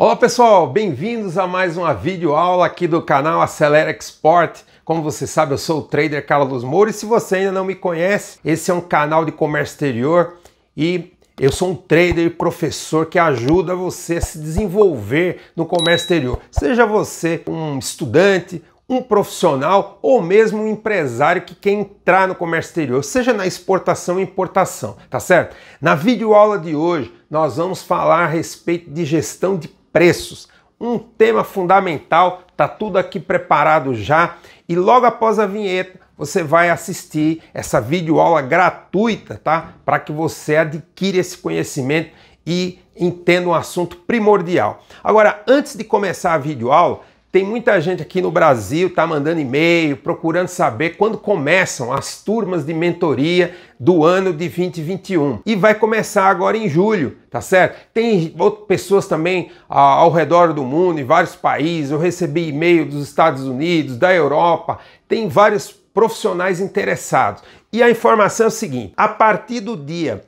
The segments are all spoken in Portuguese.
Olá pessoal, bem-vindos a mais uma vídeo aula aqui do canal Acelera Export. Como você sabe, eu sou o trader Carlos Moura e se você ainda não me conhece, esse é um canal de comércio exterior e eu sou um trader e professor que ajuda você a se desenvolver no comércio exterior. Seja você um estudante, um profissional ou mesmo um empresário que quer entrar no comércio exterior, seja na exportação ou importação, tá certo? Na vídeo aula de hoje, nós vamos falar a respeito de gestão de preços. Um tema fundamental, tá tudo aqui preparado já e logo após a vinheta você vai assistir essa videoaula gratuita, tá? Para que você adquira esse conhecimento e entenda um assunto primordial. Agora, antes de começar a videoaula, tem muita gente aqui no Brasil tá mandando e-mail, procurando saber quando começam as turmas de mentoria do ano de 2021. E vai começar agora em julho, tá certo? Tem pessoas também ah, ao redor do mundo, em vários países. Eu recebi e-mail dos Estados Unidos, da Europa. Tem vários profissionais interessados. E a informação é o seguinte: a partir do dia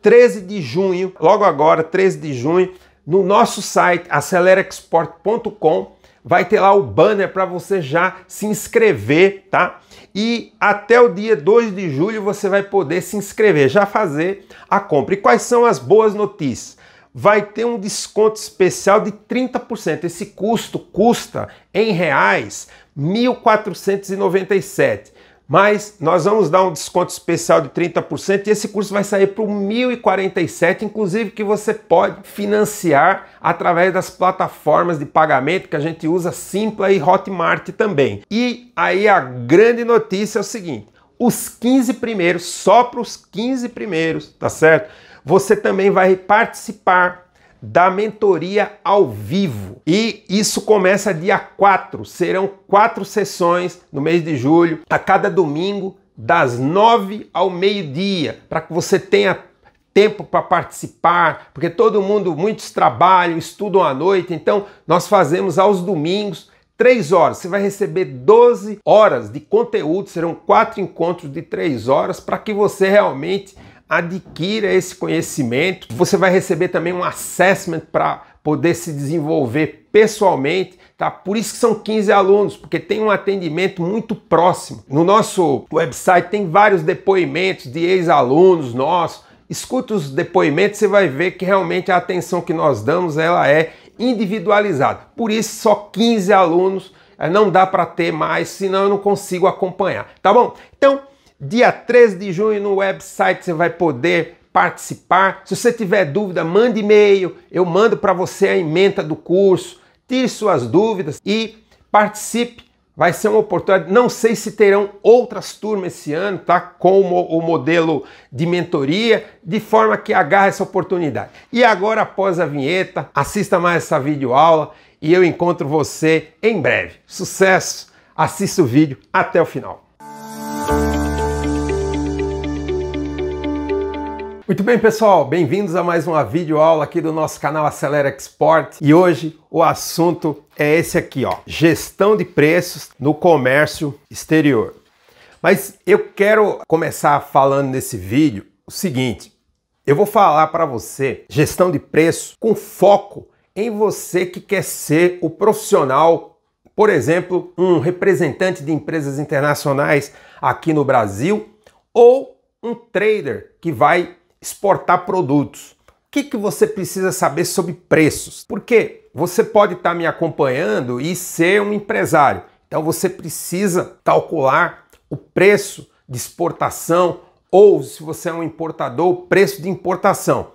13 de junho, logo agora, 13 de junho, no nosso site acelerexport.com vai ter lá o banner para você já se inscrever, tá? E até o dia 2 de julho você vai poder se inscrever, já fazer a compra. E quais são as boas notícias? Vai ter um desconto especial de 30%. Esse custo custa em reais 1.497 mas nós vamos dar um desconto especial de 30% e esse curso vai sair para 1047, inclusive que você pode financiar através das plataformas de pagamento que a gente usa Simpla e Hotmart também. E aí a grande notícia é o seguinte, os 15 primeiros, só para os 15 primeiros, tá certo? Você também vai participar da mentoria ao vivo. E isso começa dia 4. Serão quatro sessões no mês de julho, a cada domingo, das 9 ao meio-dia, para que você tenha tempo para participar, porque todo mundo, muitos trabalham, estudam à noite, então nós fazemos aos domingos. três horas, você vai receber 12 horas de conteúdo, serão quatro encontros de três horas para que você realmente adquira esse conhecimento. Você vai receber também um assessment para poder se desenvolver pessoalmente, tá? Por isso que são 15 alunos, porque tem um atendimento muito próximo. No nosso website tem vários depoimentos de ex-alunos nossos. Escuta os depoimentos, você vai ver que realmente a atenção que nós damos, ela é individualizada. Por isso só 15 alunos, eh, não dá para ter mais, senão eu não consigo acompanhar, tá bom? Então, Dia 13 de junho no website você vai poder participar. Se você tiver dúvida, mande e-mail, eu mando para você a emenda do curso. Tire suas dúvidas e participe. Vai ser uma oportunidade. Não sei se terão outras turmas esse ano, tá? Com o modelo de mentoria, de forma que agarre essa oportunidade. E agora, após a vinheta, assista mais essa videoaula e eu encontro você em breve. Sucesso! Assista o vídeo até o final. Muito bem, pessoal, bem-vindos a mais uma vídeo aula aqui do nosso canal Acelera Export. E hoje o assunto é esse aqui, ó: gestão de preços no comércio exterior. Mas eu quero começar falando nesse vídeo o seguinte: eu vou falar para você gestão de preço com foco em você que quer ser o profissional, por exemplo, um representante de empresas internacionais aqui no Brasil ou um trader que vai exportar produtos. O que, que você precisa saber sobre preços? Porque você pode estar tá me acompanhando e ser um empresário. Então você precisa calcular o preço de exportação ou, se você é um importador, o preço de importação.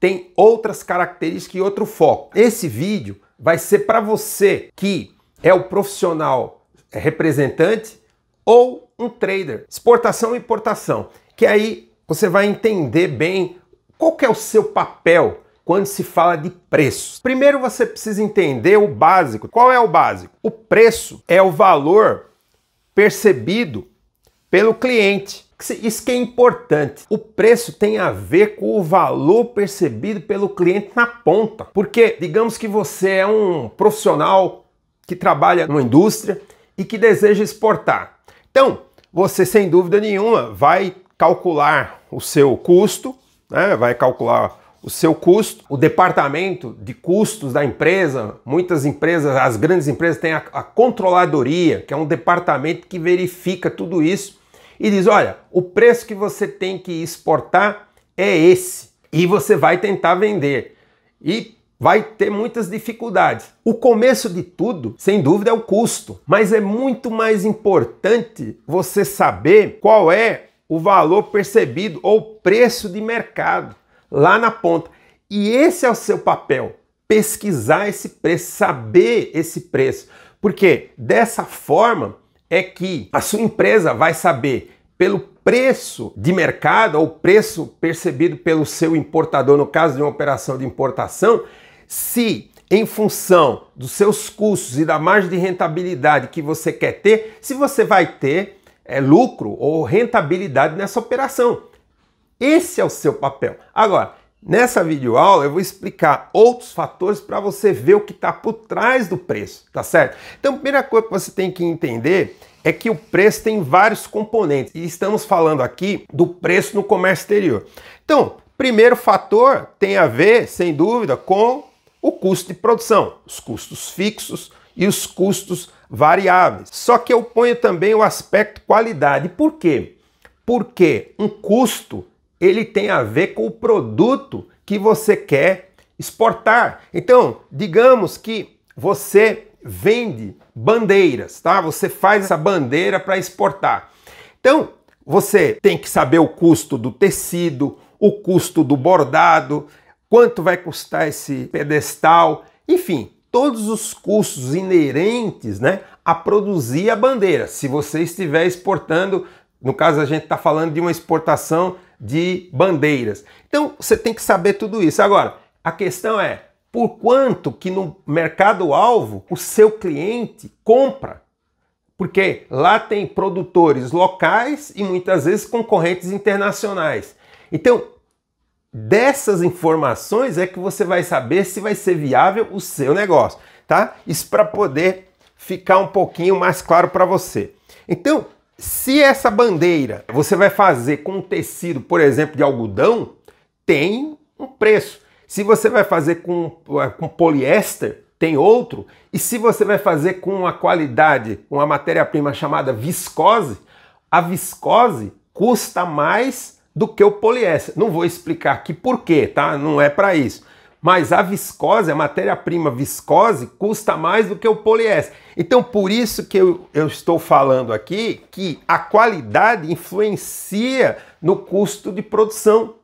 Tem outras características e outro foco. Esse vídeo vai ser para você que é o profissional é, representante ou um trader. Exportação e importação. Que aí você vai entender bem qual é o seu papel quando se fala de preços. Primeiro você precisa entender o básico. Qual é o básico? O preço é o valor percebido pelo cliente. Isso que é importante. O preço tem a ver com o valor percebido pelo cliente na ponta. Porque digamos que você é um profissional que trabalha numa indústria e que deseja exportar. Então, você sem dúvida nenhuma vai calcular o seu custo, né? vai calcular o seu custo, o departamento de custos da empresa, muitas empresas, as grandes empresas têm a, a controladoria, que é um departamento que verifica tudo isso e diz: olha, o preço que você tem que exportar é esse e você vai tentar vender e vai ter muitas dificuldades. O começo de tudo, sem dúvida, é o custo, mas é muito mais importante você saber qual é o valor percebido ou preço de mercado lá na ponta. E esse é o seu papel, pesquisar esse preço, saber esse preço, porque dessa forma é que a sua empresa vai saber pelo preço de mercado ou preço percebido pelo seu importador no caso de uma operação de importação, se em função dos seus custos e da margem de rentabilidade que você quer ter, se você vai ter é, lucro ou rentabilidade nessa operação. Esse é o seu papel. Agora, nessa videoaula eu vou explicar outros fatores para você ver o que está por trás do preço, tá certo? Então, a primeira coisa que você tem que entender é que o preço tem vários componentes e estamos falando aqui do preço no comércio exterior. Então, primeiro fator tem a ver, sem dúvida, com o custo de produção, os custos fixos e os custos variáveis. Só que eu ponho também o aspecto qualidade. Por quê? Porque um custo ele tem a ver com o produto que você quer exportar. Então, digamos que você vende bandeiras, tá? Você faz essa bandeira para exportar. Então, você tem que saber o custo do tecido, o custo do bordado, quanto vai custar esse pedestal, enfim, todos os custos inerentes né, a produzir a bandeira. Se você estiver exportando, no caso a gente está falando de uma exportação de bandeiras. Então você tem que saber tudo isso. Agora, a questão é por quanto que no mercado-alvo o seu cliente compra. Porque lá tem produtores locais e muitas vezes concorrentes internacionais. Então, Dessas informações é que você vai saber se vai ser viável o seu negócio, tá? Isso para poder ficar um pouquinho mais claro para você. Então, se essa bandeira você vai fazer com um tecido, por exemplo, de algodão, tem um preço. Se você vai fazer com, eh, com poliéster, tem outro. E se você vai fazer com uma qualidade, uma matéria-prima chamada viscose, a viscose custa mais do que o poliéster. Não vou explicar aqui por quê, tá? Não é para isso. Mas a viscose, a matéria-prima viscose, custa mais do que o poliéster. Então, por isso que eu, eu estou falando aqui que a qualidade influencia no custo de produção.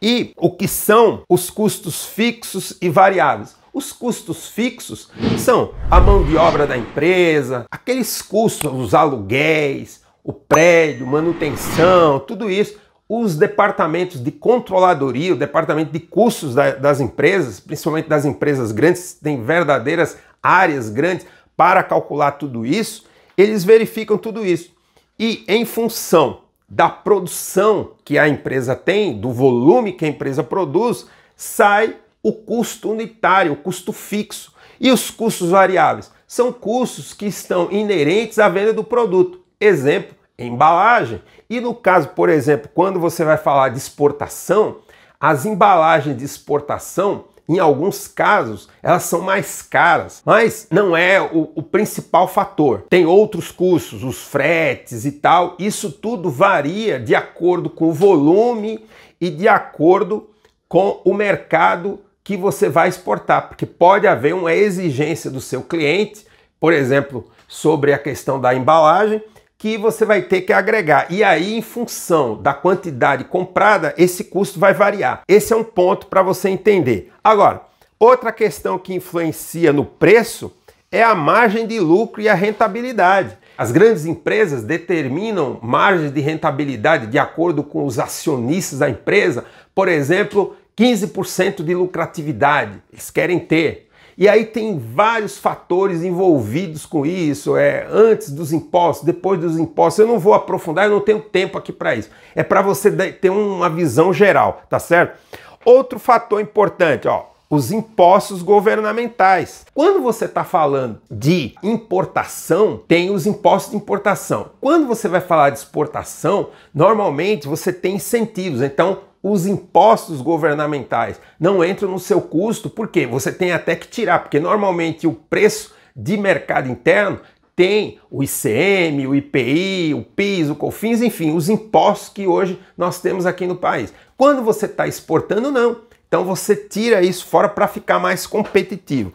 E o que são os custos fixos e variáveis? Os custos fixos são a mão de obra da empresa, aqueles custos, os aluguéis, o prédio, manutenção, tudo isso os departamentos de controladoria, o departamento de custos da, das empresas, principalmente das empresas grandes, têm verdadeiras áreas grandes para calcular tudo isso, eles verificam tudo isso. E em função da produção que a empresa tem, do volume que a empresa produz, sai o custo unitário, o custo fixo. E os custos variáveis? São custos que estão inerentes à venda do produto. Exemplo, embalagem. E no caso, por exemplo, quando você vai falar de exportação, as embalagens de exportação, em alguns casos, elas são mais caras, mas não é o, o principal fator. Tem outros custos, os fretes e tal. Isso tudo varia de acordo com o volume e de acordo com o mercado que você vai exportar, porque pode haver uma exigência do seu cliente, por exemplo, sobre a questão da embalagem, que você vai ter que agregar. E aí, em função da quantidade comprada, esse custo vai variar. Esse é um ponto para você entender. Agora, outra questão que influencia no preço é a margem de lucro e a rentabilidade. As grandes empresas determinam margem de rentabilidade de acordo com os acionistas da empresa, por exemplo, 15% de lucratividade. Eles querem ter e aí tem vários fatores envolvidos com isso, é antes dos impostos, depois dos impostos. Eu não vou aprofundar, eu não tenho tempo aqui para isso. É para você ter uma visão geral, tá certo? Outro fator importante, ó, os impostos governamentais. Quando você está falando de importação, tem os impostos de importação. Quando você vai falar de exportação, normalmente você tem incentivos. Então, os impostos governamentais não entram no seu custo, porque você tem até que tirar, porque normalmente o preço de mercado interno tem o ICM, o IPI, o PIS, o COFINS, enfim, os impostos que hoje nós temos aqui no país. Quando você está exportando, não. Então você tira isso fora para ficar mais competitivo.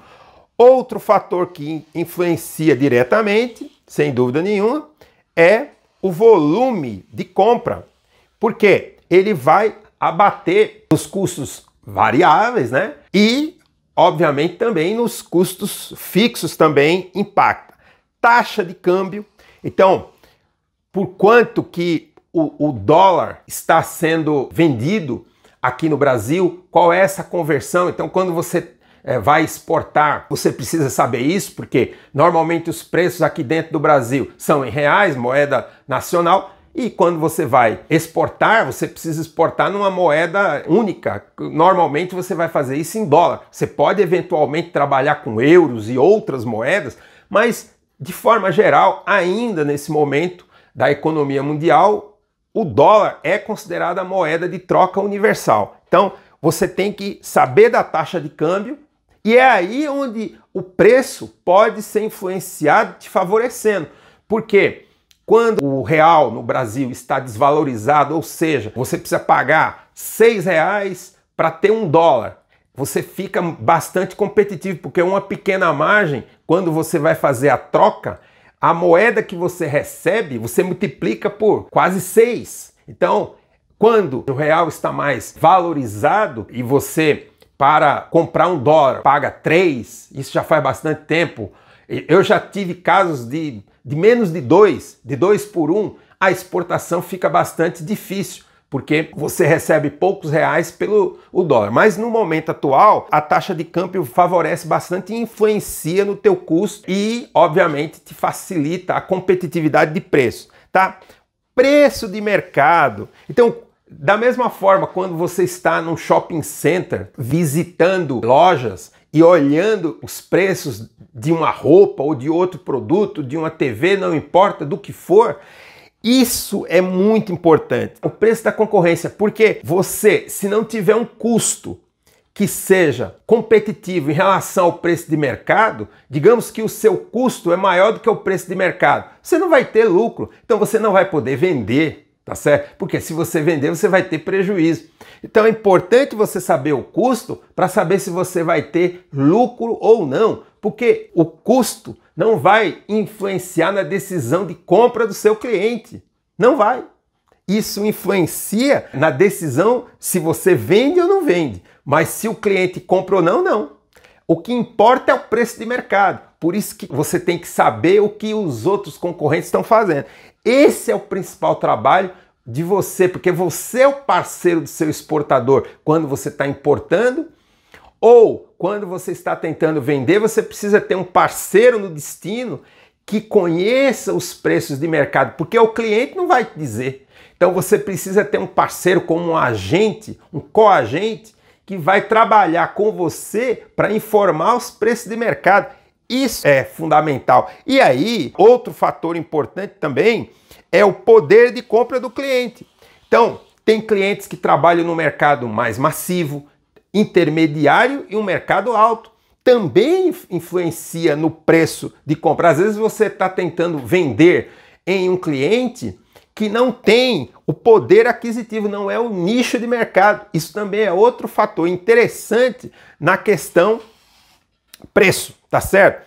Outro fator que influencia diretamente, sem dúvida nenhuma, é o volume de compra, porque ele vai abater os custos variáveis, né? E, obviamente, também nos custos fixos também impacta. Taxa de câmbio. Então, por quanto que o, o dólar está sendo vendido aqui no Brasil, qual é essa conversão? Então, quando você é, vai exportar, você precisa saber isso, porque normalmente os preços aqui dentro do Brasil são em reais, moeda nacional, e quando você vai exportar, você precisa exportar numa moeda única. Normalmente você vai fazer isso em dólar. Você pode eventualmente trabalhar com euros e outras moedas, mas de forma geral, ainda nesse momento da economia mundial, o dólar é considerado a moeda de troca universal. Então, você tem que saber da taxa de câmbio e é aí onde o preço pode ser influenciado te favorecendo. Por quê? Quando o real no Brasil está desvalorizado, ou seja, você precisa pagar seis reais para ter um dólar, você fica bastante competitivo, porque uma pequena margem, quando você vai fazer a troca, a moeda que você recebe, você multiplica por quase seis. Então, quando o real está mais valorizado e você, para comprar um dólar, paga três, isso já faz bastante tempo. Eu já tive casos de de menos de 2, de 2 por 1, um, a exportação fica bastante difícil, porque você recebe poucos reais pelo o dólar. Mas no momento atual, a taxa de câmbio favorece bastante e influencia no teu custo e, obviamente, te facilita a competitividade de preço, tá? Preço de mercado. Então, da mesma forma, quando você está num shopping center visitando lojas, e olhando os preços de uma roupa ou de outro produto, de uma TV, não importa do que for, isso é muito importante. O preço da concorrência, porque você, se não tiver um custo que seja competitivo em relação ao preço de mercado, digamos que o seu custo é maior do que o preço de mercado, você não vai ter lucro, então você não vai poder vender, tá certo? Porque se você vender, você vai ter prejuízo. Então é importante você saber o custo para saber se você vai ter lucro ou não, porque o custo não vai influenciar na decisão de compra do seu cliente. Não vai. Isso influencia na decisão se você vende ou não vende, mas se o cliente compra ou não, não. O que importa é o preço de mercado. Por isso que você tem que saber o que os outros concorrentes estão fazendo. Esse é o principal trabalho de você, porque você é o parceiro do seu exportador quando você está importando ou quando você está tentando vender, você precisa ter um parceiro no destino que conheça os preços de mercado, porque o cliente não vai te dizer. Então você precisa ter um parceiro como um agente, um coagente que vai trabalhar com você para informar os preços de mercado. Isso é fundamental. E aí, outro fator importante também é o poder de compra do cliente. Então, tem clientes que trabalham no mercado mais massivo, intermediário e um mercado alto. Também influencia no preço de compra. Às vezes você está tentando vender em um cliente que não tem o poder aquisitivo, não é o nicho de mercado. Isso também é outro fator interessante na questão preço, tá certo?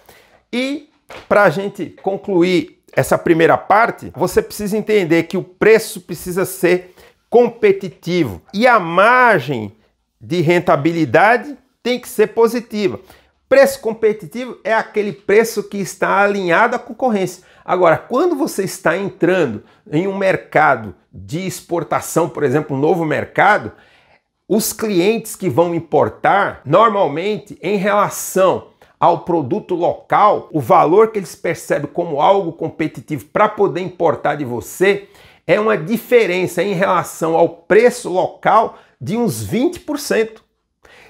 E para a gente concluir essa primeira parte, você precisa entender que o preço precisa ser competitivo e a margem de rentabilidade tem que ser positiva. Preço competitivo é aquele preço que está alinhado à concorrência. Agora, quando você está entrando em um mercado de exportação, por exemplo, um novo mercado, os clientes que vão importar, normalmente, em relação ao produto local, o valor que eles percebem como algo competitivo para poder importar de você é uma diferença em relação ao preço local de uns 20%.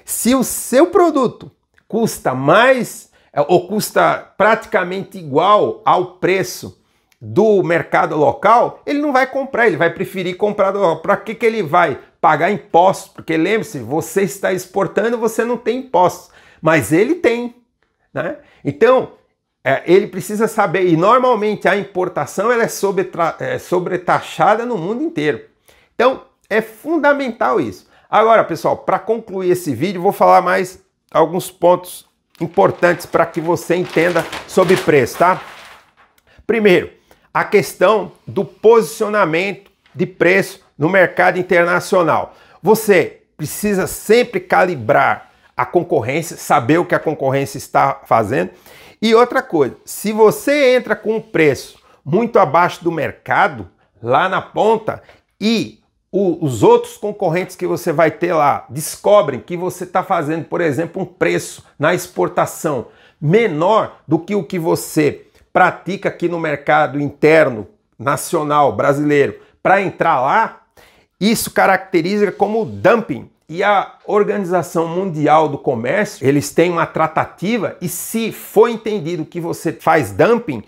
Se o seu produto custa mais é, ou custa praticamente igual ao preço do mercado local, ele não vai comprar, ele vai preferir comprar Para que, que ele vai pagar impostos? Porque lembre-se, você está exportando, você não tem impostos, mas ele tem. Né? Então, é, ele precisa saber, e normalmente a importação ela é, é sobretaxada no mundo inteiro. Então, é fundamental isso. Agora, pessoal, para concluir esse vídeo, vou falar mais alguns pontos importantes para que você entenda sobre preço, tá? Primeiro, a questão do posicionamento de preço no mercado internacional. Você precisa sempre calibrar a concorrência, saber o que a concorrência está fazendo. E outra coisa, se você entra com um preço muito abaixo do mercado, lá na ponta, e os outros concorrentes que você vai ter lá descobrem que você está fazendo, por exemplo, um preço na exportação menor do que o que você pratica aqui no mercado interno nacional brasileiro para entrar lá, isso caracteriza como dumping. E a Organização Mundial do Comércio, eles têm uma tratativa e se for entendido que você faz dumping,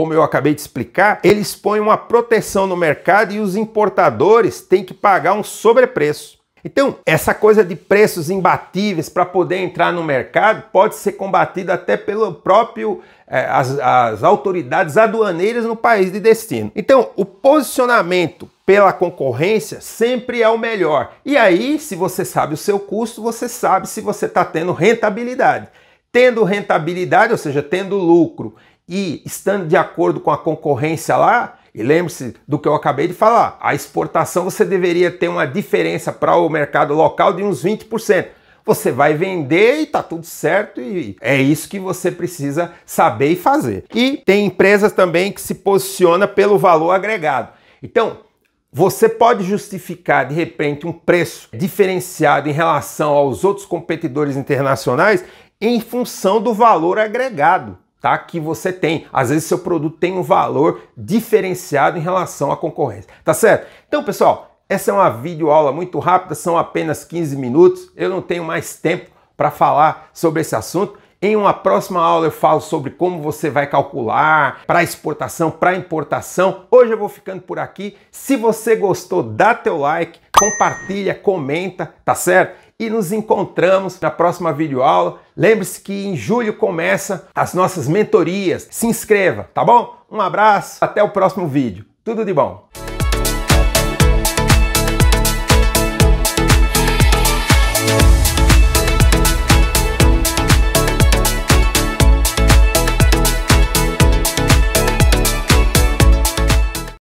como eu acabei de explicar, eles põem uma proteção no mercado e os importadores têm que pagar um sobrepreço. Então, essa coisa de preços imbatíveis para poder entrar no mercado pode ser combatida até pelo próprio eh, as, as autoridades aduaneiras no país de destino. Então, o posicionamento pela concorrência sempre é o melhor. E aí, se você sabe o seu custo, você sabe se você está tendo rentabilidade. Tendo rentabilidade, ou seja, tendo lucro e estando de acordo com a concorrência lá, e lembre-se do que eu acabei de falar, a exportação você deveria ter uma diferença para o mercado local de uns 20%. Você vai vender e está tudo certo e é isso que você precisa saber e fazer. E tem empresas também que se posiciona pelo valor agregado. Então, você pode justificar de repente um preço diferenciado em relação aos outros competidores internacionais em função do valor agregado tá, que você tem. Às vezes seu produto tem um valor diferenciado em relação à concorrência, tá certo? Então, pessoal, essa é uma videoaula muito rápida, são apenas 15 minutos. Eu não tenho mais tempo para falar sobre esse assunto. Em uma próxima aula eu falo sobre como você vai calcular para exportação, para importação. Hoje eu vou ficando por aqui. Se você gostou, dá teu like, compartilha, comenta, tá certo? e nos encontramos na próxima videoaula. Lembre-se que em julho começa as nossas mentorias. Se inscreva, tá bom? Um abraço, até o próximo vídeo. Tudo de bom!